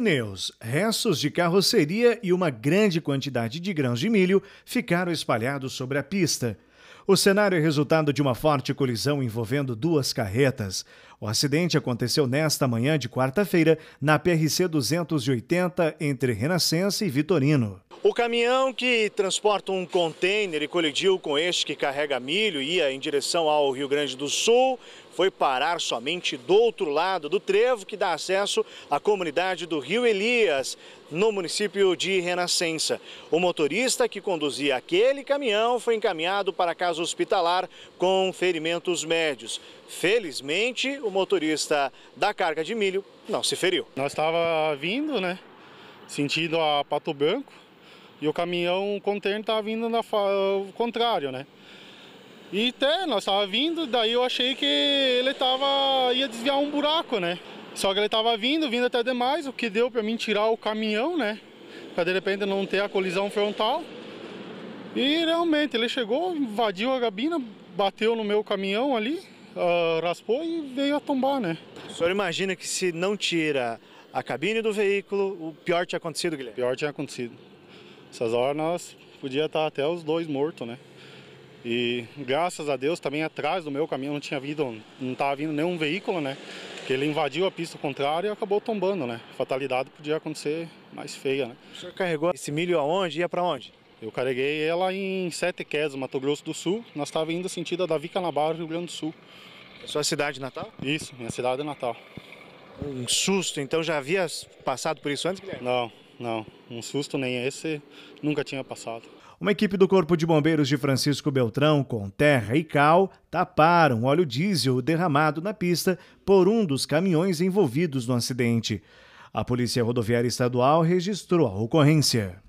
Pneus, restos de carroceria e uma grande quantidade de grãos de milho ficaram espalhados sobre a pista. O cenário é resultado de uma forte colisão envolvendo duas carretas. O acidente aconteceu nesta manhã de quarta-feira na PRC 280 entre Renascença e Vitorino. O caminhão que transporta um contêiner e colidiu com este que carrega milho e ia em direção ao Rio Grande do Sul foi parar somente do outro lado do trevo que dá acesso à comunidade do Rio Elias, no município de Renascença. O motorista que conduzia aquele caminhão foi encaminhado para a casa hospitalar com ferimentos médios. Felizmente, o motorista da carga de milho não se feriu. Nós estava vindo, né? Sentido a Pato Branco e o caminhão contêiner estava vindo na contrário, né? E até nós estava vindo, daí eu achei que ele tava ia desviar um buraco, né? Só que ele estava vindo, vindo até demais, o que deu para mim tirar o caminhão, né? Para de repente não ter a colisão frontal. E realmente ele chegou, invadiu a gabina, bateu no meu caminhão ali, uh, raspou e veio a tombar, né? O senhor imagina que se não tira a cabine do veículo, o pior tinha acontecido, Guilherme? pior tinha acontecido. Essas horas nós podia estar até os dois mortos, né? E graças a Deus também atrás do meu caminhão não tinha vindo, não estava vindo nenhum veículo, né? Que ele invadiu a pista contrária e acabou tombando, né? Fatalidade podia acontecer mais feia, né? O senhor carregou esse milho aonde? Ia para onde? Eu carreguei ela em Sete Quedas, Mato Grosso do Sul. Nós estávamos indo sentido da Vica Barra, Rio Grande do Sul. É sua cidade natal? Isso, minha cidade natal. Um susto, então já havia passado por isso antes, Guilherme? Não, não. Um susto nem esse nunca tinha passado. Uma equipe do Corpo de Bombeiros de Francisco Beltrão, com terra e cal, taparam óleo diesel derramado na pista por um dos caminhões envolvidos no acidente. A Polícia Rodoviária Estadual registrou a ocorrência.